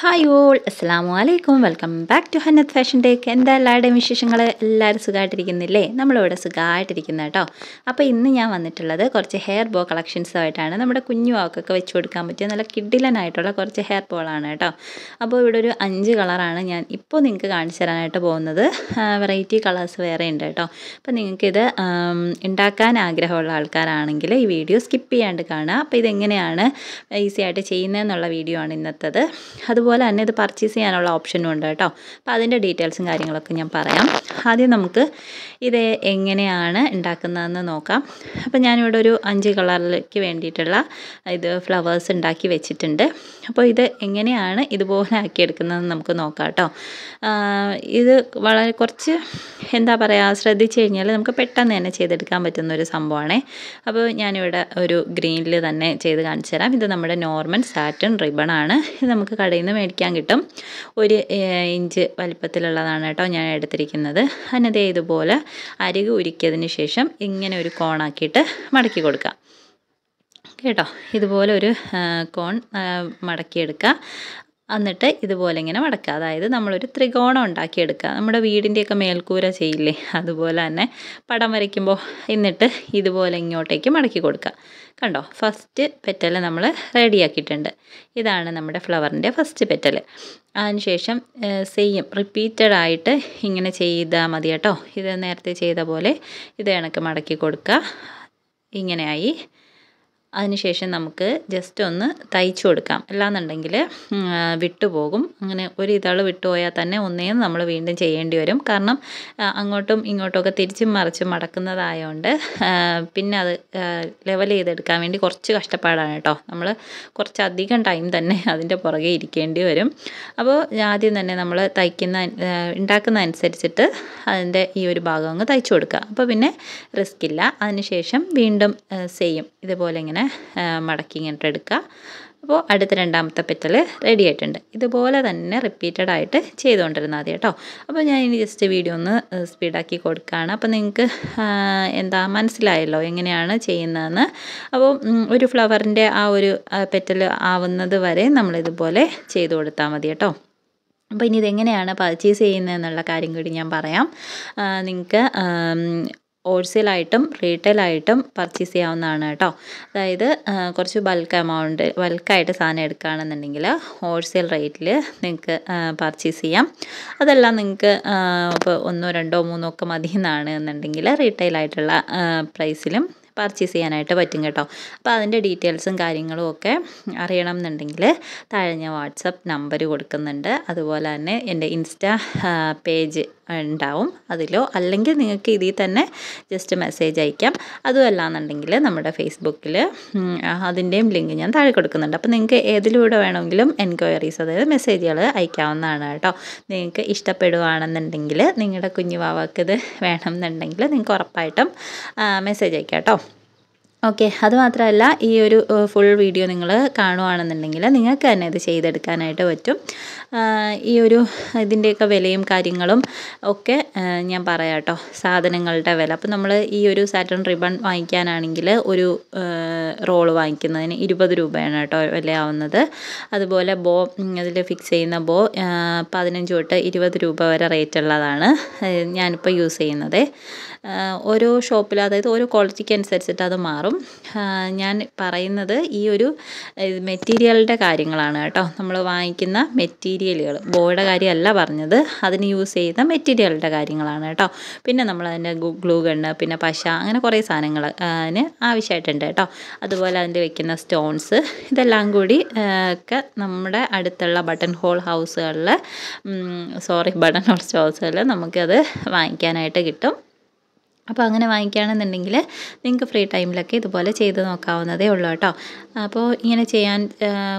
hi all അസ്സാമു അലൈക്കും welcome back to Hannath fashion take എന്താ എല്ലാവരുടെയും വിശേഷങ്ങൾ എല്ലാവരും സുഖമായിട്ടിരിക്കുന്നില്ലേ നമ്മളിവിടെ സുഖമായിട്ടിരിക്കുന്നത് കേട്ടോ അപ്പോൾ ഇന്ന് ഞാൻ വന്നിട്ടുള്ളത് കുറച്ച് ഹെയർ ബോ കളക്ഷൻസുമായിട്ടാണ് നമ്മുടെ കുഞ്ഞു വാക്കൊക്കെ വെച്ച് കൊടുക്കാൻ പറ്റിയ നല്ല കിഡിലനായിട്ടുള്ള കുറച്ച് ഹെയർ ബോളാണ് കേട്ടോ അപ്പോൾ ഇവിടെ ഒരു അഞ്ച് കളറാണ് ഞാൻ ഇപ്പോൾ നിങ്ങൾക്ക് കാണിച്ചു തരാനായിട്ട് പോകുന്നത് വെറൈറ്റി കളേഴ്സ് വേറെ ഉണ്ട് കേട്ടോ അപ്പോൾ നിങ്ങൾക്കിത് ഉണ്ടാക്കാൻ ആഗ്രഹമുള്ള ആൾക്കാരാണെങ്കിൽ ഈ വീഡിയോ സ്കിപ്പ് ചെയ്യാണ്ട് കാണുക അപ്പോൾ ഇതെങ്ങനെയാണ് ഈസി ആയിട്ട് ചെയ്യുന്നതെന്നുള്ള വീഡിയോ ആണ് ഇന്നത്തത് അതുപോലെ അതുപോലെ തന്നെ ഇത് പർച്ചേസ് ചെയ്യാനുള്ള ഓപ്ഷനും ഉണ്ട് കേട്ടോ അപ്പോൾ അതിൻ്റെ ഡീറ്റെയിൽസും കാര്യങ്ങളൊക്കെ ഞാൻ പറയാം ആദ്യം നമുക്ക് ഇത് എങ്ങനെയാണ് ഉണ്ടാക്കുന്നതെന്ന് നോക്കാം അപ്പോൾ ഞാനിവിടെ ഒരു അഞ്ച് കളറിലേക്ക് വേണ്ടിയിട്ടുള്ള ഇത് ഫ്ലവേഴ്സ് ഉണ്ടാക്കി വെച്ചിട്ടുണ്ട് അപ്പോൾ ഇത് എങ്ങനെയാണ് ഇതുപോലെ ആക്കിയെടുക്കുന്നതെന്ന് നമുക്ക് നോക്കാം കേട്ടോ ഇത് വളരെ കുറച്ച് എന്താ പറയുക ശ്രദ്ധിച്ചു കഴിഞ്ഞാൽ നമുക്ക് പെട്ടെന്ന് തന്നെ ചെയ്തെടുക്കാൻ പറ്റുന്ന ഒരു സംഭവമാണേ അപ്പോൾ ഞാനിവിടെ ഒരു ഗ്രീനിൽ തന്നെ ചെയ്ത് കാണിച്ചു തരാം ഇത് നമ്മുടെ നോർമൽ സാറ്റൺ റിബൺ ആണ് ഇത് നമുക്ക് കടയിൽ നിന്ന് മേടിക്കാൻ കിട്ടും ഒരു ഇഞ്ച് വലിപ്പത്തിലുള്ളതാണ് കേട്ടോ ഞാൻ എടുത്തിരിക്കുന്നത് അതിനത് ഇതുപോലെ അരികു ഉരുക്കിയതിന് ശേഷം ഇങ്ങനെ ഒരു കോണാക്കിയിട്ട് മടക്കി കൊടുക്കുക കേട്ടോ ഇതുപോലെ ഒരു കോൺ മടക്കിയെടുക്കുക എന്നിട്ട് ഇതുപോലെ ഇങ്ങനെ മടക്കുക അതായത് നമ്മളൊരു ത്രികോണം ഉണ്ടാക്കിയെടുക്കുക നമ്മുടെ വീടിൻ്റെയൊക്കെ മേൽക്കൂര ചെയ്യില്ലേ അതുപോലെ തന്നെ പടം വരയ്ക്കുമ്പോൾ എന്നിട്ട് ഇതുപോലെ ഇങ്ങോട്ടേക്ക് മടക്കി കൊടുക്കുക കണ്ടോ ഫസ്റ്റ് പെറ്റൽ നമ്മൾ റെഡിയാക്കിയിട്ടുണ്ട് ഇതാണ് നമ്മുടെ ഫ്ലവറിൻ്റെ ഫസ്റ്റ് പെറ്റൽ അതിനുശേഷം സെയിം റിപ്പീറ്റഡ് ആയിട്ട് ഇങ്ങനെ ചെയ്താൽ മതി കേട്ടോ ഇത് നേരത്തെ ചെയ്ത പോലെ ഇത് കണക്ക് മടക്കി കൊടുക്കുക ഇങ്ങനെയായി അതിനുശേഷം നമുക്ക് ജസ്റ്റ് ഒന്ന് തയ്ച്ചു കൊടുക്കാം അല്ലാന്നുണ്ടെങ്കിൽ വിട്ടുപോകും അങ്ങനെ ഒരു ഇതള് വിട്ടുപോയാൽ തന്നെ ഒന്നേന്ന് നമ്മൾ വീണ്ടും ചെയ്യേണ്ടി വരും കാരണം അങ്ങോട്ടും ഇങ്ങോട്ടുമൊക്കെ തിരിച്ചും മറിച്ചും മടക്കുന്നതായതുകൊണ്ട് പിന്നെ അത് ലെവൽ ചെയ്തെടുക്കാൻ വേണ്ടി കുറച്ച് കഷ്ടപ്പാടാണ് കേട്ടോ നമ്മൾ കുറച്ചധികം ടൈം തന്നെ അതിൻ്റെ പുറകെ ഇരിക്കേണ്ടി വരും അപ്പോൾ ആദ്യം തന്നെ നമ്മൾ തയ്ക്കുന്ന ഉണ്ടാക്കുന്ന അനുസരിച്ചിട്ട് അതിൻ്റെ ഈ ഒരു ഭാഗം അങ്ങ് തയ്ച്ചു കൊടുക്കുക അപ്പോൾ പിന്നെ റിസ്ക് ഇല്ല അതിനുശേഷം വീണ്ടും സെയിം ഇതുപോലെ ഇങ്ങനെ ഇങ്ങനെ മടക്കി ഇങ്ങനെ എടുക്കുക അപ്പോൾ അടുത്ത രണ്ടാമത്തെ പെറ്റൽ റെഡി ആയിട്ടുണ്ട് ഇതുപോലെ തന്നെ റിപ്പീറ്റഡ് ആയിട്ട് ചെയ്തുകൊണ്ടിരുന്നാൽ മതി കേട്ടോ അപ്പോൾ ഞാൻ ഇനി ജസ്റ്റ് വീഡിയോ ഒന്ന് സ്പീഡാക്കി കൊടുക്കുകയാണ് അപ്പോൾ നിങ്ങൾക്ക് എന്താ മനസ്സിലായല്ലോ എങ്ങനെയാണ് ചെയ്യുന്നതെന്ന് അപ്പോൾ ഒരു ഫ്ലവറിൻ്റെ ആ ഒരു പെറ്റൽ ആവുന്നത് വരെ നമ്മളിതുപോലെ ചെയ്തു കൊടുത്താൽ മതി കേട്ടോ അപ്പോൾ ഇനി ഇതെങ്ങനെയാണ് പർച്ചേസ് ചെയ്യുന്നത് എന്നുള്ള കാര്യം കൂടി ഞാൻ പറയാം നിങ്ങൾക്ക് ഹോൾസെയിലായിട്ടും റീട്ടെയിലായിട്ടും പർച്ചേസ് ചെയ്യാവുന്നതാണ് കേട്ടോ അതായത് കുറച്ച് ബൾക്ക് എമൗണ്ട് ബൾക്കായിട്ട് സാധനം എടുക്കുകയാണെന്നുണ്ടെങ്കിൽ ഹോൾസെയിൽ റേറ്റിൽ നിങ്ങൾക്ക് പർച്ചേസ് ചെയ്യാം അതെല്ലാം നിങ്ങൾക്ക് ഇപ്പോൾ ഒന്നോ രണ്ടോ മൂന്നോ ഒക്കെ മതി എന്നാണ് എന്നുണ്ടെങ്കിൽ റീട്ടെയിലായിട്ടുള്ള പ്രൈസിലും പർച്ചേസ് ചെയ്യാനായിട്ട് പറ്റും കേട്ടോ അപ്പോൾ അതിൻ്റെ ഡീറ്റെയിൽസും കാര്യങ്ങളും ഒക്കെ അറിയണം എന്നുണ്ടെങ്കിൽ താഴെ ഞാൻ വാട്സപ്പ് നമ്പർ കൊടുക്കുന്നുണ്ട് അതുപോലെ തന്നെ എൻ്റെ ഇൻസ്റ്റാ പേജ് ഉണ്ടാവും അതിലോ അല്ലെങ്കിൽ നിങ്ങൾക്ക് ഇതിൽ തന്നെ ജസ്റ്റ് മെസ്സേജ് അയക്കാം അതുമല്ല എന്നുണ്ടെങ്കിൽ നമ്മുടെ ഫേസ്ബുക്കിൽ അതിൻ്റെയും ലിങ്ക് ഞാൻ താഴെ കൊടുക്കുന്നുണ്ട് അപ്പോൾ നിങ്ങൾക്ക് ഏതിലൂടെ വേണമെങ്കിലും എൻക്വയറീസ് അതായത് മെസ്സേജുകൾ അയക്കാവുന്നതാണ് കേട്ടോ നിങ്ങൾക്ക് ഇഷ്ടപ്പെടുകയാണെന്നുണ്ടെങ്കിൽ നിങ്ങളുടെ കുഞ്ഞുവാവക്ക് ഇത് വേണം എന്നുണ്ടെങ്കിൽ നിങ്ങൾക്ക് ഉറപ്പായിട്ടും മെസ്സേജ് അയക്കാം കേട്ടോ ഓക്കെ അതുമാത്രമല്ല ഈ ഒരു ഫുൾ വീഡിയോ നിങ്ങൾ കാണുവാണെന്നുണ്ടെങ്കിൽ നിങ്ങൾക്ക് തന്നെ ഇത് ചെയ്തെടുക്കാനായിട്ട് പറ്റും ഈ ഒരു ഇതിൻ്റെയൊക്കെ വിലയും കാര്യങ്ങളും ഒക്കെ ഞാൻ പറയാം കേട്ടോ സാധനങ്ങളുടെ വില അപ്പോൾ നമ്മൾ ഈ ഒരു സാറ്റൺ റിബൺ വാങ്ങിക്കാനാണെങ്കിൽ ഒരു റോള് വാങ്ങിക്കുന്നതിന് ഇരുപത് രൂപയാണ് കേട്ടോ വിലയാവുന്നത് അതുപോലെ ബോ അതിൽ ഫിക്സ് ചെയ്യുന്ന ബോ പതിനഞ്ച് തൊട്ട് ഇരുപത് രൂപ വരെ റേറ്റ് ഉള്ളതാണ് ഞാനിപ്പോൾ യൂസ് ചെയ്യുന്നത് ഓരോ ഷോപ്പിൽ അതായത് ഓരോ ക്വാളിറ്റിക്ക് അനുസരിച്ചിട്ട് അത് മാറും ഞാൻ പറയുന്നത് ഈ ഒരു മെറ്റീരിയലിൻ്റെ കാര്യങ്ങളാണ് കേട്ടോ നമ്മൾ വാങ്ങിക്കുന്ന മെറ്റീരിയൽ മെറ്റീരിയലുകൾ ബോയുടെ കാര്യമല്ല പറഞ്ഞത് അതിന് യൂസ് ചെയ്യുന്ന മെറ്റീരിയലുകളുടെ കാര്യങ്ങളാണ് കേട്ടോ പിന്നെ നമ്മൾ അതിൻ്റെ ഗ്ലൂ ഗണ്ണ് പിന്നെ പശ അങ്ങനെ കുറേ സാധനങ്ങൾ അതിന് ആവശ്യമായിട്ടുണ്ട് കേട്ടോ അതുപോലെ അതിൻ്റെ വെക്കുന്ന സ്റ്റോൺസ് ഇതെല്ലാം കൂടി ഒക്കെ നമ്മുടെ അടുത്തുള്ള ബട്ടൺ ഹോൾ ഹൗസുകളിൽ സോറി ബട്ടൺ ഹോൾ സ്റ്റോൾസുകളിൽ നമുക്കത് വാങ്ങിക്കാനായിട്ട് കിട്ടും അപ്പോൾ അങ്ങനെ വാങ്ങിക്കുകയാണെന്നുണ്ടെങ്കിൽ നിങ്ങൾക്ക് ഫ്രീ ടൈമിലൊക്കെ ഇതുപോലെ ചെയ്ത് നോക്കാവുന്നതേ ഉള്ളൂ കേട്ടോ അപ്പോൾ ഇങ്ങനെ ചെയ്യാൻ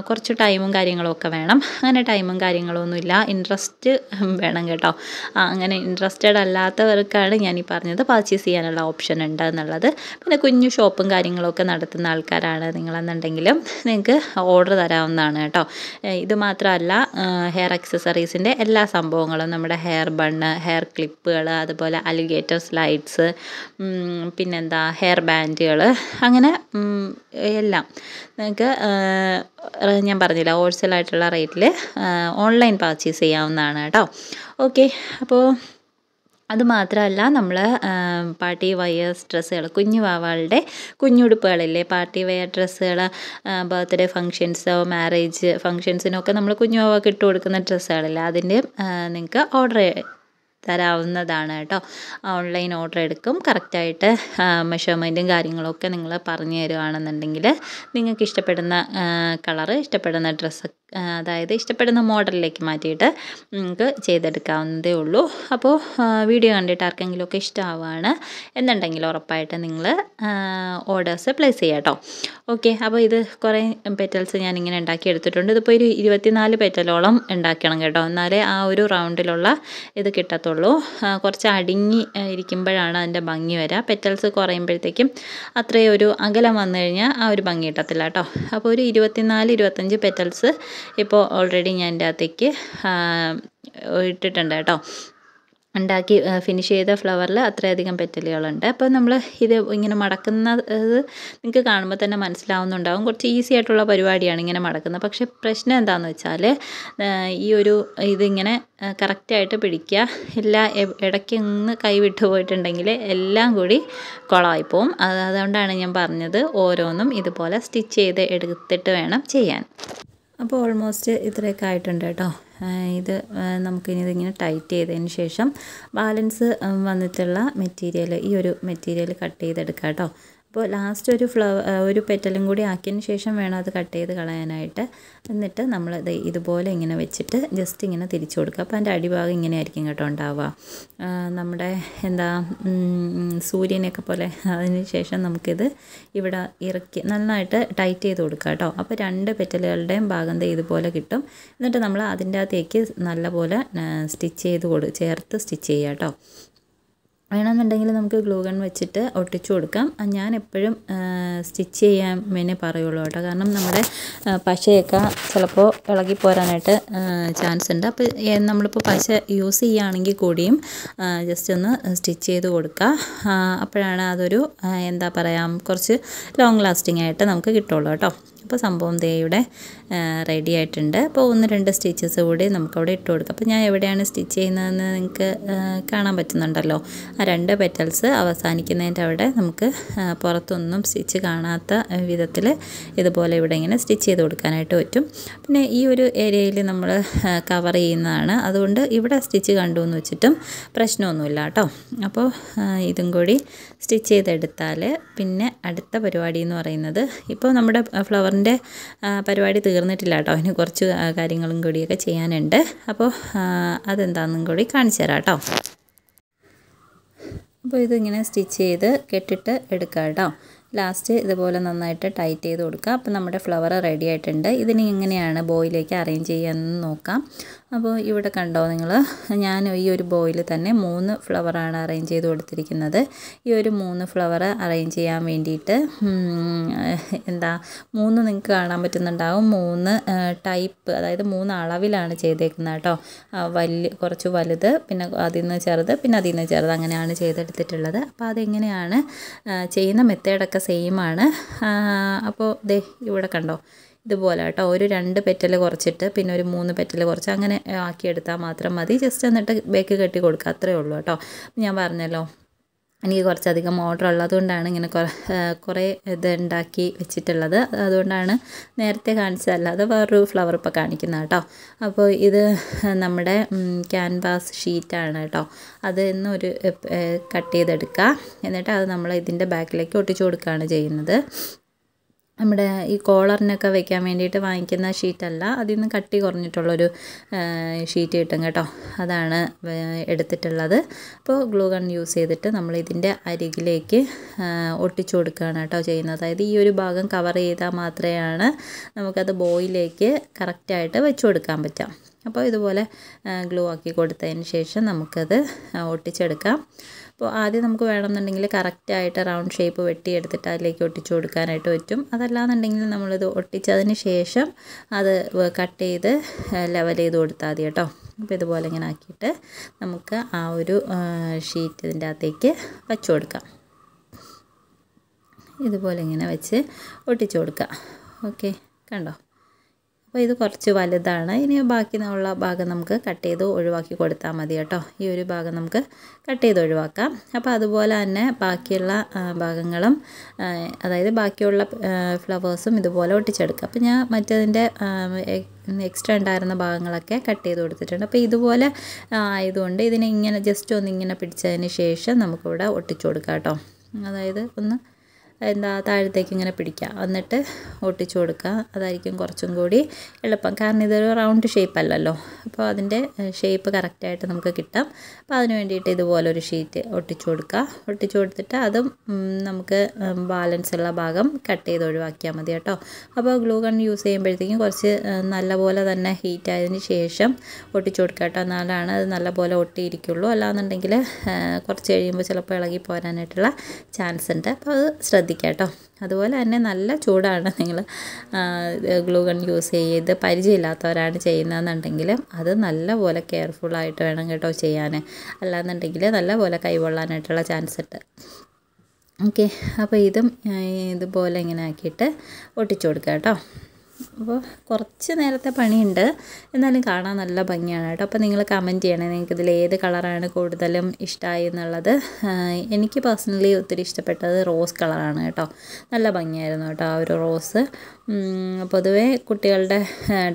കുറച്ച് ടൈമും കാര്യങ്ങളൊക്കെ വേണം അങ്ങനെ ടൈമും കാര്യങ്ങളൊന്നുമില്ല ഇൻട്രസ്റ്റ് വേണം കേട്ടോ അങ്ങനെ ഇൻട്രസ്റ്റഡ് അല്ലാത്തവർക്കാണ് ഞാൻ ഈ പറഞ്ഞത് പർച്ചേസ് ചെയ്യാനുള്ള ഓപ്ഷൻ ഉണ്ട് എന്നുള്ളത് പിന്നെ കുഞ്ഞു ഷോപ്പും കാര്യങ്ങളൊക്കെ നടത്തുന്ന ആൾക്കാരാണ് നിങ്ങളെന്നുണ്ടെങ്കിലും നിങ്ങൾക്ക് ഓർഡർ തരാവുന്നതാണ് കേട്ടോ ഇത് മാത്രമല്ല ഹെയർ അക്സസറീസിൻ്റെ എല്ലാ സംഭവങ്ങളും നമ്മുടെ ഹെയർ ബണ്ണ് ഹെയർ ക്ലിപ്പുകൾ അതുപോലെ അലിഗേറ്റർ സ്ലൈഡ്സ് പിന്നെന്താ ഹെയർ ബാൻഡുകൾ അങ്ങനെ എല്ലാം നിങ്ങൾക്ക് ഞാൻ പറഞ്ഞില്ല ഹോൾസെയിലായിട്ടുള്ള റേറ്റിൽ ഓൺലൈൻ പർച്ചേസ് ചെയ്യാവുന്നതാണ് കേട്ടോ ഓക്കെ അപ്പോൾ അതുമാത്രമല്ല നമ്മൾ പാർട്ടി വയേഴ്സ് ഡ്രസ്സുകൾ കുഞ്ഞു വാവാളുടെ കുഞ്ഞുടുപ്പുകളില്ലേ പാർട്ടി വെയർ ഡ്രസ്സുകൾ ബർത്ത്ഡേ ഫംഗ്ഷൻസോ മാരേജ് ഫങ്ഷൻസിനൊക്കെ നമ്മൾ കുഞ്ഞു ഇട്ട് കൊടുക്കുന്ന ഡ്രസ്സുകളില്ലേ അതിൻ്റെ നിങ്ങൾക്ക് ഓർഡർ തരാവുന്നതാണ് കേട്ടോ ഓൺലൈൻ ഓർഡർ എടുക്കും കറക്റ്റായിട്ട് മെഷർമെൻറ്റും കാര്യങ്ങളൊക്കെ നിങ്ങൾ പറഞ്ഞു തരുവാണെന്നുണ്ടെങ്കിൽ നിങ്ങൾക്ക് ഇഷ്ടപ്പെടുന്ന കളറ് ഇഷ്ടപ്പെടുന്ന ഡ്രസ്സ് അതായത് ഇഷ്ടപ്പെടുന്ന മോഡലിലേക്ക് മാറ്റിയിട്ട് നിങ്ങൾക്ക് ചെയ്തെടുക്കാവുന്നതേ ഉള്ളൂ അപ്പോൾ വീഡിയോ കണ്ടിട്ട് ആർക്കെങ്കിലുമൊക്കെ ഇഷ്ടമാവുകയാണ് എന്നുണ്ടെങ്കിൽ ഉറപ്പായിട്ട് നിങ്ങൾ ഓർഡേഴ്സ് പ്ലേസ് ചെയ്യാം കേട്ടോ ഓക്കെ അപ്പോൾ ഇത് കുറേ പെറ്റൽസ് ഞാൻ ഇങ്ങനെ എടുത്തിട്ടുണ്ട് ഇതിപ്പോൾ ഒരു ഇരുപത്തിനാല് പെറ്റലോളം ഉണ്ടാക്കണം കേട്ടോ എന്നാലേ ആ ഒരു റൗണ്ടിലുള്ള ഇത് കിട്ടത്തുള്ളൂ കുറച്ച് അടിങ്ങി ഇരിക്കുമ്പോഴാണ് അതിൻ്റെ ഭംഗി വരിക പെറ്റൽസ് കുറയുമ്പോഴത്തേക്കും അത്രയും ഒരു അകലം വന്നു കഴിഞ്ഞാൽ ആ ഒരു ഭംഗി കിട്ടത്തില്ല കേട്ടോ അപ്പോൾ ഒരു ഇരുപത്തിനാല് ഇരുപത്തഞ്ച് പെറ്റൽസ് ഇപ്പോൾ ഓൾറെഡി ഞാൻ എൻ്റെ അകത്തേക്ക് ഇട്ടിട്ടുണ്ട് കേട്ടോ ഉണ്ടാക്കി ഫിനിഷ് ചെയ്ത ഫ്ലവറിൽ അത്രയധികം പെറ്റലുകളുണ്ട് അപ്പോൾ നമ്മൾ ഇത് ഇങ്ങനെ മടക്കുന്നത് നിങ്ങൾക്ക് കാണുമ്പോൾ തന്നെ മനസ്സിലാവുന്നുണ്ടാവും കുറച്ച് ഈസി ആയിട്ടുള്ള പരിപാടിയാണ് ഇങ്ങനെ മടക്കുന്നത് പക്ഷേ പ്രശ്നം എന്താണെന്ന് വെച്ചാൽ ഈ ഒരു ഇതിങ്ങനെ കറക്റ്റായിട്ട് പിടിക്കുക എല്ലാ ഇടയ്ക്കൊന്ന് കൈവിട്ട് പോയിട്ടുണ്ടെങ്കിൽ എല്ലാം കൂടി കുളമായിപ്പോവും അതുകൊണ്ടാണ് ഞാൻ പറഞ്ഞത് ഓരോന്നും ഇതുപോലെ സ്റ്റിച്ച് ചെയ്ത് എടുത്തിട്ട് വേണം ചെയ്യാൻ അപ്പോൾ ഓൾമോസ്റ്റ് ഇത്രയൊക്കെ ആയിട്ടുണ്ട് കേട്ടോ ഇത് നമുക്കിനി ഇതിങ്ങനെ ടൈറ്റ് ചെയ്തതിന് ശേഷം ബാലൻസ് വന്നിട്ടുള്ള മെറ്റീരിയൽ ഈ ഒരു മെറ്റീരിയൽ കട്ട് ചെയ്തെടുക്കാം കേട്ടോ അപ്പോൾ ലാസ്റ്റ് ഒരു ഫ്ലവർ ഒരു പെറ്റലും കൂടി ആക്കിയതിന് ശേഷം വേണം അത് കട്ട് ചെയ്ത് കളയാനായിട്ട് എന്നിട്ട് നമ്മൾ ഇത് ഇതുപോലെ ഇങ്ങനെ വെച്ചിട്ട് ജസ്റ്റ് ഇങ്ങനെ തിരിച്ചു കൊടുക്കുക അപ്പോൾ അതിൻ്റെ അടിഭാഗം ഇങ്ങനെ ആയിരിക്കും കേട്ടോ ഉണ്ടാവുക നമ്മുടെ എന്താ സൂര്യനെയൊക്കെ പോലെ അതിന് ശേഷം നമുക്കിത് ഇവിടെ ഇറക്കി നന്നായിട്ട് ടൈറ്റ് ചെയ്ത് കൊടുക്കുക കേട്ടോ അപ്പോൾ രണ്ട് പെറ്റലുകളുടെയും ഭാഗം ഇതുപോലെ കിട്ടും എന്നിട്ട് നമ്മൾ അതിൻ്റെ അകത്തേക്ക് നല്ലപോലെ സ്റ്റിച്ച് ചെയ്ത് കൊടു ചേർത്ത് സ്റ്റിച്ച് ചെയ്യുക കേട്ടോ വേണമെന്നുണ്ടെങ്കിൽ നമുക്ക് ഗ്ലൂ ഗൺ വെച്ചിട്ട് ഒട്ടിച്ചു കൊടുക്കാം ഞാൻ എപ്പോഴും സ്റ്റിച്ച് ചെയ്യാൻ പിന്നെ പറയുള്ളൂ കേട്ടോ കാരണം നമ്മുടെ പശയൊക്കെ ചിലപ്പോൾ ഇളകി പോരാനായിട്ട് ചാൻസ് ഉണ്ട് അപ്പോൾ നമ്മളിപ്പോൾ പശ യൂസ് ചെയ്യുകയാണെങ്കിൽ കൂടിയും ജസ്റ്റ് ഒന്ന് സ്റ്റിച്ച് ചെയ്ത് കൊടുക്കുക അപ്പോഴാണ് അതൊരു എന്താ പറയുക കുറച്ച് ലോങ് ലാസ്റ്റിംഗ് ആയിട്ട് നമുക്ക് കിട്ടുള്ളൂ കേട്ടോ അപ്പോൾ സംഭവം ദേയുടെ റെഡി ആയിട്ടുണ്ട് അപ്പോൾ ഒന്ന് രണ്ട് സ്റ്റിച്ചസ് കൂടി നമുക്കവിടെ ഇട്ട് കൊടുക്കാം അപ്പോൾ ഞാൻ എവിടെയാണ് സ്റ്റിച്ച് ചെയ്യുന്നതെന്ന് നിങ്ങൾക്ക് കാണാൻ പറ്റുന്നുണ്ടല്ലോ ആ രണ്ട് പെറ്റൽസ് അവസാനിക്കുന്നതിൻ്റെ അവിടെ നമുക്ക് പുറത്തൊന്നും സ്റ്റിച്ച് കാണാത്ത വിധത്തിൽ ഇതുപോലെ ഇവിടെ ഇങ്ങനെ സ്റ്റിച്ച് ചെയ്ത് കൊടുക്കാനായിട്ട് പറ്റും പിന്നെ ഈ ഒരു ഏരിയയിൽ നമ്മൾ കവർ ചെയ്യുന്നതാണ് അതുകൊണ്ട് ഇവിടെ സ്റ്റിച്ച് കണ്ടു എന്ന് വെച്ചിട്ടും പ്രശ്നമൊന്നുമില്ല കേട്ടോ അപ്പോൾ ഇതും കൂടി സ്റ്റിച്ച് ചെയ്തെടുത്താൽ പിന്നെ അടുത്ത പരിപാടി എന്ന് പറയുന്നത് ഇപ്പോൾ നമ്മുടെ ഫ്ലവറിന് ചോറിൻ്റെ പരിപാടി തീർന്നിട്ടില്ല കേട്ടോ അതിന് കുറച്ച് കാര്യങ്ങളും കൂടിയൊക്കെ ചെയ്യാനുണ്ട് അപ്പോൾ അതെന്താണെന്നും കൂടി കാണിച്ചു തരാം കേട്ടോ അപ്പോൾ ഇതിങ്ങനെ സ്റ്റിച്ച് ചെയ്ത് കെട്ടിട്ട് എടുക്കാം കേട്ടോ ലാസ്റ്റ് ഇതുപോലെ നന്നായിട്ട് ടൈറ്റ് ചെയ്ത് കൊടുക്കുക അപ്പോൾ നമ്മുടെ ഫ്ലവർ റെഡി ആയിട്ടുണ്ട് ഇതിന് എങ്ങനെയാണ് ബോയിലേക്ക് അറേഞ്ച് ചെയ്യാമെന്ന് നോക്കാം അപ്പോൾ ഇവിടെ കണ്ടോ നിങ്ങൾ ഞാൻ ഈ ഒരു ബോയിൽ തന്നെ മൂന്ന് ഫ്ലവറാണ് അറേഞ്ച് ചെയ്ത് കൊടുത്തിരിക്കുന്നത് ഈ ഒരു മൂന്ന് ഫ്ലവർ അറേഞ്ച് ചെയ്യാൻ വേണ്ടിയിട്ട് എന്താ മൂന്ന് നിങ്ങൾക്ക് കാണാൻ പറ്റുന്നുണ്ടാവും മൂന്ന് ടൈപ്പ് അതായത് മൂന്ന് അളവിലാണ് ചെയ്തേക്കുന്നത് കേട്ടോ വലിയ കുറച്ച് വലുത് പിന്നെ അതിൽ നിന്ന് ചെറുത് പിന്നെ അതിൽ നിന്ന് ചെറുത് അങ്ങനെയാണ് ചെയ്തെടുത്തിട്ടുള്ളത് അപ്പോൾ അതെങ്ങനെയാണ് ചെയ്യുന്ന മെത്തേഡൊക്കെ കാര്യങ്ങളൊക്കെ സെയിമാണ് അപ്പോൾ ദേ ഇവിടെ കണ്ടോ ഇതുപോലെ കേട്ടോ ഒരു രണ്ട് പെറ്റൽ കുറച്ചിട്ട് പിന്നെ ഒരു മൂന്ന് പെറ്റൽ കുറച്ച് അങ്ങനെ ആക്കിയെടുത്താൽ മാത്രം മതി ജസ്റ്റ് എന്നിട്ട് ബേക്ക് കെട്ടി കൊടുക്കുക അത്രയേ ഉള്ളൂ കേട്ടോ ഞാൻ പറഞ്ഞല്ലോ എനിക്ക് കുറച്ചധികം ഓർഡർ ഉള്ളതുകൊണ്ടാണ് ഇങ്ങനെ കുറേ ഇത് ഉണ്ടാക്കി വെച്ചിട്ടുള്ളത് അതുകൊണ്ടാണ് നേരത്തെ കാണിച്ചതല്ല അത് വേറൊരു ഫ്ലവർ ഇപ്പോൾ കാണിക്കുന്നത് കേട്ടോ അപ്പോൾ ഇത് നമ്മുടെ ക്യാൻവാസ് ഷീറ്റാണ് കേട്ടോ അത് ഇന്നൊരു കട്ട് ചെയ്തെടുക്കുക എന്നിട്ട് അത് നമ്മൾ ഇതിൻ്റെ ബാക്കിലേക്ക് ഒട്ടിച്ചു കൊടുക്കുകയാണ് ചെയ്യുന്നത് നമ്മുടെ ഈ കോളറിനൊക്കെ വെക്കാൻ വേണ്ടിയിട്ട് വാങ്ങിക്കുന്ന ഷീറ്റല്ല അതിൽ നിന്ന് കട്ടി കുറഞ്ഞിട്ടുള്ളൊരു ഷീറ്റ് കിട്ടും കേട്ടോ അതാണ് എടുത്തിട്ടുള്ളത് അപ്പോൾ ഗ്ലൂ ഗൺ യൂസ് ചെയ്തിട്ട് നമ്മൾ ഇതിൻ്റെ അരികിലേക്ക് ഒട്ടിച്ചു കൊടുക്കുകയാണ് കേട്ടോ ചെയ്യുന്നത് അതായത് ഈ ഒരു ഭാഗം കവർ ചെയ്താൽ മാത്രമേയാണ് നമുക്കത് ബോയിലേക്ക് കറക്റ്റായിട്ട് വെച്ച് കൊടുക്കാൻ പറ്റാം അപ്പോൾ ഇതുപോലെ ഗ്ലൂ ആക്കി കൊടുത്തതിന് ശേഷം നമുക്കത് ഒട്ടിച്ചെടുക്കാം അപ്പോൾ ആദ്യം നമുക്ക് വേണമെന്നുണ്ടെങ്കിൽ കറക്റ്റായിട്ട് റൗണ്ട് ഷേപ്പ് വെട്ടിയെടുത്തിട്ട് അതിലേക്ക് ഒട്ടിച്ചു കൊടുക്കാനായിട്ട് പറ്റും അതല്ലാന്നുണ്ടെങ്കിൽ നമ്മളിത് ഒട്ടിച്ചതിന് ശേഷം അത് കട്ട് ചെയ്ത് ലെവൽ ചെയ്ത് കൊടുത്താൽ മതി കേട്ടോ അപ്പോൾ ഇതുപോലെ ഇങ്ങനെ ആക്കിയിട്ട് നമുക്ക് ആ ഒരു ഷീറ്റ് ഇതിൻ്റെ അകത്തേക്ക് വെച്ചു കൊടുക്കാം ഇതുപോലെ ഇങ്ങനെ വെച്ച് ഒട്ടിച്ചു കൊടുക്കുക ഓക്കെ കണ്ടോ അപ്പോൾ ഇത് കുറച്ച് വലുതാണ് ഇനി ബാക്കി ഉള്ള ഭാഗം നമുക്ക് കട്ട് ചെയ്ത് ഒഴിവാക്കി കൊടുത്താൽ മതി കേട്ടോ ഈ ഒരു ഭാഗം നമുക്ക് കട്ട് ചെയ്ത് ഒഴിവാക്കാം അപ്പോൾ അതുപോലെ തന്നെ ബാക്കിയുള്ള ഭാഗങ്ങളും അതായത് ബാക്കിയുള്ള ഫ്ലവേഴ്സും ഇതുപോലെ ഒട്ടിച്ചെടുക്കുക അപ്പോൾ ഞാൻ മറ്റതിൻ്റെ എക്സ്ട്രാ ഉണ്ടായിരുന്ന ഭാഗങ്ങളൊക്കെ കട്ട് ചെയ്ത് കൊടുത്തിട്ടുണ്ട് അപ്പോൾ ഇതുപോലെ ആയതുകൊണ്ട് ഇതിനെ ഇങ്ങനെ ജസ്റ്റ് ഒന്ന് ഇങ്ങനെ പിടിച്ചതിന് ശേഷം നമുക്കിവിടെ ഒട്ടിച്ചു കൊടുക്കാം കേട്ടോ അതായത് ഒന്ന് എന്താ താഴത്തേക്ക് ഇങ്ങനെ പിടിക്കുക എന്നിട്ട് ഒട്ടിച്ചു കൊടുക്കുക അതായിരിക്കും കുറച്ചും കൂടി എളുപ്പം കാരണം ഇതൊരു റൗണ്ട് ഷേപ്പ് അല്ലല്ലോ അപ്പോൾ അതിൻ്റെ ഷേപ്പ് കറക്റ്റായിട്ട് നമുക്ക് കിട്ടാം അപ്പോൾ അതിന് വേണ്ടിയിട്ട് ഇതുപോലൊരു ഷീറ്റ് ഒട്ടിച്ചു കൊടുക്കുക ഒട്ടിച്ചു കൊടുത്തിട്ട് അതും നമുക്ക് ബാലൻസ് ഉള്ള ഭാഗം കട്ട് ചെയ്ത് ഒഴിവാക്കിയാൽ മതി കേട്ടോ അപ്പോൾ ഗ്ലൂ ഗൺ യൂസ് ചെയ്യുമ്പോഴത്തേക്കും കുറച്ച് നല്ല പോലെ തന്നെ ഹീറ്റ് ആയതിന് ശേഷം ഒട്ടിച്ചു കൊടുക്കുക കേട്ടോ എന്നാലാണ് അത് നല്ല പോലെ ഒട്ടിയിരിക്കുള്ളൂ അല്ലാന്നുണ്ടെങ്കിൽ കുറച്ച് കഴിയുമ്പോൾ ചിലപ്പോൾ ഇളകി പോരാനായിട്ടുള്ള ചാൻസ് ഉണ്ട് അപ്പോൾ അത് ശ്രദ്ധിക്കുക ശ്രദ്ധിക്കുക കേട്ടോ അതുപോലെ തന്നെ നല്ല ചൂടാണ് നിങ്ങൾ ഗ്ലൂഗൺ ഗൺ യൂസ് ചെയ്ത് പരിചയമില്ലാത്തവരാണ് ചെയ്യുന്നതെന്നുണ്ടെങ്കിൽ അത് നല്ല പോലെ കെയർഫുള്ളായിട്ട് വേണം കേട്ടോ ചെയ്യാൻ അല്ലാന്നുണ്ടെങ്കിൽ നല്ല പോലെ ചാൻസ് ഉണ്ട് ഓക്കെ അപ്പോൾ ഇതും ഇതുപോലെ ഇങ്ങനെ ആക്കിയിട്ട് ഒട്ടിച്ചു കൊടുക്കുക കേട്ടോ അപ്പോൾ കുറച്ച് നേരത്തെ പണിയുണ്ട് എന്നാലും കാണാൻ നല്ല ഭംഗിയാണ് കേട്ടോ അപ്പോൾ നിങ്ങൾ കമൻറ്റ് ചെയ്യണേ നിങ്ങൾക്ക് ഇതിൽ ഏത് കളറാണ് കൂടുതലും ഇഷ്ടമായി എന്നുള്ളത് എനിക്ക് പേഴ്സണലി ഒത്തിരി ഇഷ്ടപ്പെട്ടത് റോസ് കളറാണ് കേട്ടോ നല്ല ഭംഗിയായിരുന്നു കേട്ടോ ആ ഒരു റോസ് പൊതുവെ കുട്ടികളുടെ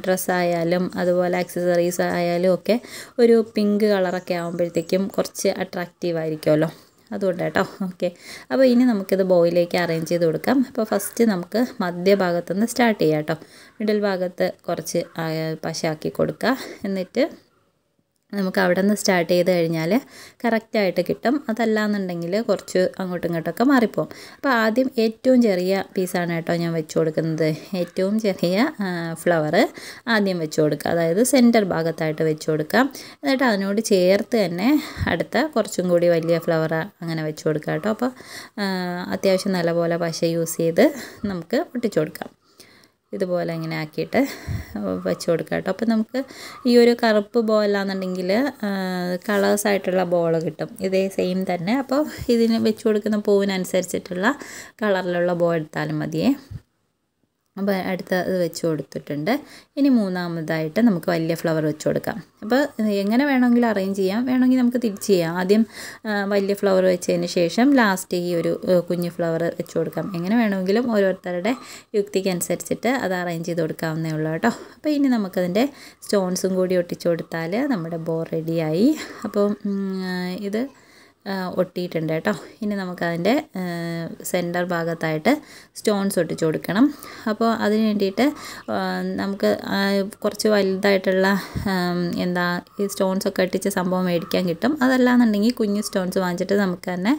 ഡ്രസ്സായാലും അതുപോലെ ആക്സസറീസ് ആയാലും ഒക്കെ ഒരു പിങ്ക് കളറൊക്കെ ആകുമ്പോഴത്തേക്കും കുറച്ച് അട്രാക്റ്റീവ് ആയിരിക്കുമല്ലോ അതുകൊണ്ട് കേട്ടോ ഓക്കെ അപ്പോൾ ഇനി നമുക്കിത് ബോയിലേക്ക് അറേഞ്ച് ചെയ്ത് കൊടുക്കാം അപ്പോൾ ഫസ്റ്റ് നമുക്ക് മധ്യഭാഗത്തുനിന്ന് സ്റ്റാർട്ട് ചെയ്യാം കേട്ടോ മിഡിൽ ഭാഗത്ത് കുറച്ച് പശയാക്കി കൊടുക്കുക എന്നിട്ട് നമുക്ക് അവിടെ നിന്ന് സ്റ്റാർട്ട് ചെയ്ത് കഴിഞ്ഞാൽ കറക്റ്റായിട്ട് കിട്ടും അതല്ലാന്നുണ്ടെങ്കിൽ കുറച്ച് അങ്ങോട്ടും ഇങ്ങോട്ടൊക്കെ മാറിപ്പോവും അപ്പോൾ ആദ്യം ഏറ്റവും ചെറിയ പീസാണ് കേട്ടോ ഞാൻ വെച്ചു കൊടുക്കുന്നത് ഏറ്റവും ചെറിയ ഫ്ലവർ ആദ്യം വെച്ചു കൊടുക്കുക അതായത് സെൻറ്റർ ഭാഗത്തായിട്ട് വെച്ചു കൊടുക്കാം എന്നിട്ട് അതിനോട് ചേർത്ത് തന്നെ അടുത്ത കുറച്ചും കൂടി വലിയ ഫ്ലവർ അങ്ങനെ വെച്ചു കൊടുക്കാം കേട്ടോ അപ്പോൾ അത്യാവശ്യം നല്ലപോലെ പശ യൂസ് ചെയ്ത് നമുക്ക് ഒട്ടിച്ചു കൊടുക്കാം ഇതുപോലെ ഇങ്ങനെ ആക്കിയിട്ട് വെച്ച് കൊടുക്കുക കേട്ടോ അപ്പോൾ നമുക്ക് ഈ ഒരു കറുപ്പ് ബോളാണെന്നുണ്ടെങ്കിൽ കളേഴ്സായിട്ടുള്ള ബോൾ കിട്ടും ഇതേ സെയിം തന്നെ അപ്പോൾ ഇതിന് വെച്ച് കൊടുക്കുന്ന പൂവിനനുസരിച്ചിട്ടുള്ള കളറിലുള്ള ബോൾ എടുത്താലും മതിയേ അപ്പോൾ അടുത്ത അത് വെച്ച് കൊടുത്തിട്ടുണ്ട് ഇനി മൂന്നാമതായിട്ട് നമുക്ക് വലിയ ഫ്ലവർ വെച്ച് കൊടുക്കാം അപ്പോൾ എങ്ങനെ വേണമെങ്കിലും അറേഞ്ച് ചെയ്യാം വേണമെങ്കിൽ നമുക്ക് തിരിച്ച് ചെയ്യാം ആദ്യം വലിയ ഫ്ലവർ വെച്ചതിന് ശേഷം ലാസ്റ്റ് ഈ ഒരു കുഞ്ഞു ഫ്ലവർ വെച്ച് കൊടുക്കാം എങ്ങനെ വേണമെങ്കിലും ഓരോരുത്തരുടെ യുക്തിക്ക് അനുസരിച്ചിട്ട് അത് അറേഞ്ച് ചെയ്ത് കൊടുക്കാവുന്നേ ഉള്ളൂ കേട്ടോ അപ്പോൾ ഇനി നമുക്കതിൻ്റെ സ്റ്റോൺസും കൂടി ഒട്ടിച്ചു കൊടുത്താൽ നമ്മുടെ ബോർ റെഡിയായി അപ്പോൾ ഇത് ഒട്ടിയിട്ടുണ്ട് കേട്ടോ ഇനി നമുക്കതിൻ്റെ സെൻറ്റർ ഭാഗത്തായിട്ട് സ്റ്റോൺസ് ഒട്ടിച്ച് കൊടുക്കണം അപ്പോൾ അതിന് വേണ്ടിയിട്ട് നമുക്ക് കുറച്ച് വലുതായിട്ടുള്ള എന്താ ഈ സ്റ്റോൺസ് ഒക്കെ ഒട്ടിച്ച് സംഭവം മേടിക്കാൻ കിട്ടും അതല്ലാന്നുണ്ടെങ്കിൽ കുഞ്ഞു സ്റ്റോൺസ് വാങ്ങിച്ചിട്ട് നമുക്ക് തന്നെ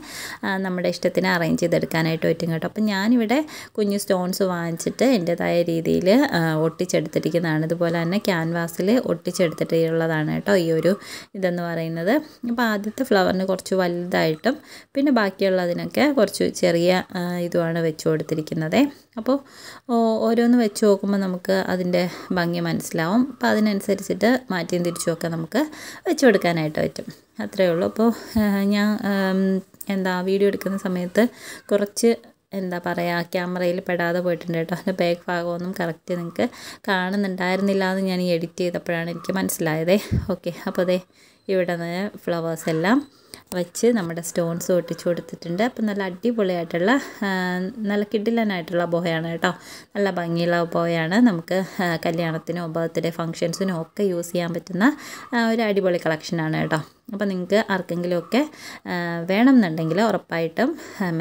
നമ്മുടെ ഇഷ്ടത്തിന് അറേഞ്ച് ചെയ്തെടുക്കാനായിട്ട് പറ്റും കേട്ടോ അപ്പോൾ ഞാനിവിടെ കുഞ്ഞു സ്റ്റോൺസ് വാങ്ങിച്ചിട്ട് എൻ്റെതായ രീതിയിൽ ഒട്ടിച്ചെടുത്തിരിക്കുന്നതാണ് ഇതുപോലെ തന്നെ ക്യാൻവാസിൽ ഒട്ടിച്ചെടുത്തിട്ടുള്ളതാണ് കേട്ടോ ഈ ഒരു ഇതെന്ന് പറയുന്നത് അപ്പോൾ ആദ്യത്തെ ഫ്ലവറിന് കുറച്ച് വലുത് വലുതായിട്ടും പിന്നെ ബാക്കിയുള്ളതിനൊക്കെ കുറച്ച് ചെറിയ ഇതുമാണ് വെച്ച് കൊടുത്തിരിക്കുന്നത് അപ്പോൾ ഓരോന്ന് വെച്ച് നോക്കുമ്പോൾ നമുക്ക് അതിൻ്റെ ഭംഗി മനസ്സിലാവും അപ്പോൾ അതിനനുസരിച്ചിട്ട് മാറ്റിയും തിരിച്ചുമൊക്കെ നമുക്ക് വെച്ച് കൊടുക്കാനായിട്ട് പറ്റും അത്രയേ ഉള്ളൂ അപ്പോൾ ഞാൻ എന്താ വീഡിയോ എടുക്കുന്ന സമയത്ത് കുറച്ച് എന്താ പറയുക ക്യാമറയിൽ പെടാതെ പോയിട്ടുണ്ട് കേട്ടോ അതിൻ്റെ ബാക്ക് ഭാഗമൊന്നും കറക്റ്റ് നിങ്ങൾക്ക് കാണുന്നുണ്ടായിരുന്നില്ല എന്ന് ഞാൻ ഈ എഡിറ്റ് ചെയ്തപ്പോഴാണ് എനിക്ക് മനസ്സിലായതേ ഓക്കെ അപ്പോൾ അതെ ഇവിടെ നിന്ന് ഫ്ലവേഴ്സ് എല്ലാം വെച്ച് നമ്മുടെ സ്റ്റോൺസ് ഒട്ടിച്ചു കൊടുത്തിട്ടുണ്ട് അപ്പോൾ നല്ല അടിപൊളിയായിട്ടുള്ള നല്ല കിഡിലനായിട്ടുള്ള ബോഹയാണ് കേട്ടോ നല്ല ഭംഗിയുള്ള ബോയാണ് നമുക്ക് കല്യാണത്തിനോ ബർത്ത്ഡേ ഫംഗ്ഷൻസിനോ ഒക്കെ യൂസ് ചെയ്യാൻ പറ്റുന്ന ഒരു അടിപൊളി കളക്ഷനാണ് കേട്ടോ അപ്പോൾ നിങ്ങൾക്ക് ആർക്കെങ്കിലുമൊക്കെ വേണമെന്നുണ്ടെങ്കിൽ ഉറപ്പായിട്ടും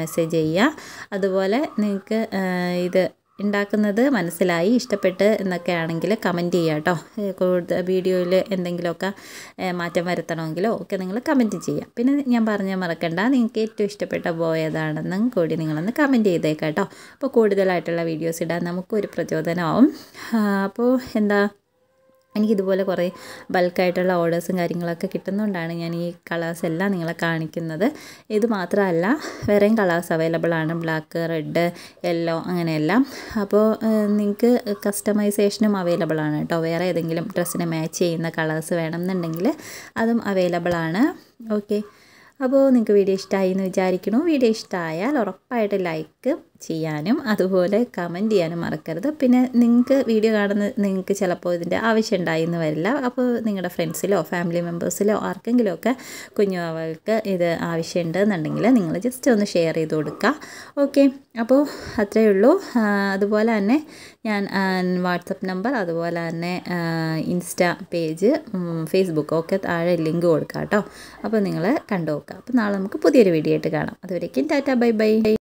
മെസ്സേജ് ചെയ്യുക അതുപോലെ നിങ്ങൾക്ക് ഇത് ഉണ്ടാക്കുന്നത് മനസ്സിലായി ഇഷ്ടപ്പെട്ട് എന്നൊക്കെ ആണെങ്കിൽ കമൻറ്റ് ചെയ്യുക കേട്ടോ കൂടുതൽ വീഡിയോയിൽ എന്തെങ്കിലുമൊക്കെ മാറ്റം വരുത്തണമെങ്കിലോ ഒക്കെ നിങ്ങൾ കമൻറ്റ് ചെയ്യുക പിന്നെ ഞാൻ പറഞ്ഞാൽ മറക്കണ്ട നിങ്ങൾക്ക് ഏറ്റവും ഇഷ്ടപ്പെട്ട ഏതാണെന്നും കൂടി നിങ്ങളൊന്ന് കമൻറ്റ് ചെയ്തേക്കാം കേട്ടോ അപ്പോൾ കൂടുതലായിട്ടുള്ള വീഡിയോസ് ഇടാൻ നമുക്കൊരു പ്രചോദനമാവും അപ്പോൾ എന്താ എനിക്കിതുപോലെ കുറേ ബൾക്കായിട്ടുള്ള ഓർഡേഴ്സും കാര്യങ്ങളൊക്കെ കിട്ടുന്നതുകൊണ്ടാണ് ഞാൻ ഈ കളേഴ്സ് എല്ലാം നിങ്ങളെ കാണിക്കുന്നത് ഇത് മാത്രമല്ല വേറെയും കളേഴ്സ് അവൈലബിൾ ആണ് ബ്ലാക്ക് റെഡ് യെല്ലോ അങ്ങനെയെല്ലാം അപ്പോൾ നിങ്ങൾക്ക് കസ്റ്റമൈസേഷനും അവൈലബിൾ ആണ് കേട്ടോ വേറെ ഏതെങ്കിലും ഡ്രസ്സിനെ മാച്ച് ചെയ്യുന്ന കളേഴ്സ് വേണമെന്നുണ്ടെങ്കിൽ അതും അവൈലബിൾ ആണ് ഓക്കെ അപ്പോൾ നിങ്ങൾക്ക് വീഡിയോ ഇഷ്ടമായി എന്ന് വിചാരിക്കണു വീഡിയോ ഇഷ്ടമായാൽ ഉറപ്പായിട്ട് ലൈക്ക് ചെയ്യാനും അതുപോലെ കമൻറ്റ് ചെയ്യാനും മറക്കരുത് പിന്നെ നിങ്ങൾക്ക് വീഡിയോ കാണുന്ന നിങ്ങൾക്ക് ചിലപ്പോൾ ഇതിൻ്റെ ആവശ്യം എന്ന് വരില്ല അപ്പോൾ നിങ്ങളുടെ ഫ്രണ്ട്സിലോ ഫാമിലി മെമ്പേഴ്സിലോ ആർക്കെങ്കിലും ഒക്കെ കുഞ്ഞുവാവൾക്ക് ഇത് ആവശ്യമുണ്ട് എന്നുണ്ടെങ്കിൽ നിങ്ങൾ ജസ്റ്റ് ഒന്ന് ഷെയർ ചെയ്ത് കൊടുക്കുക ഓക്കെ അപ്പോൾ അത്രയേ ഉള്ളൂ അതുപോലെ തന്നെ ഞാൻ വാട്സപ്പ് നമ്പർ അതുപോലെ തന്നെ ഇൻസ്റ്റ പേജ് ഫേസ്ബുക്ക് ഒക്കെ താഴെ ലിങ്ക് കൊടുക്കാം കേട്ടോ അപ്പോൾ നിങ്ങൾ കണ്ടു നോക്കുക അപ്പോൾ നാളെ നമുക്ക് പുതിയൊരു വീഡിയോ ആയിട്ട് കാണാം അതുവരേക്കും ടാറ്റ ബൈ ബൈ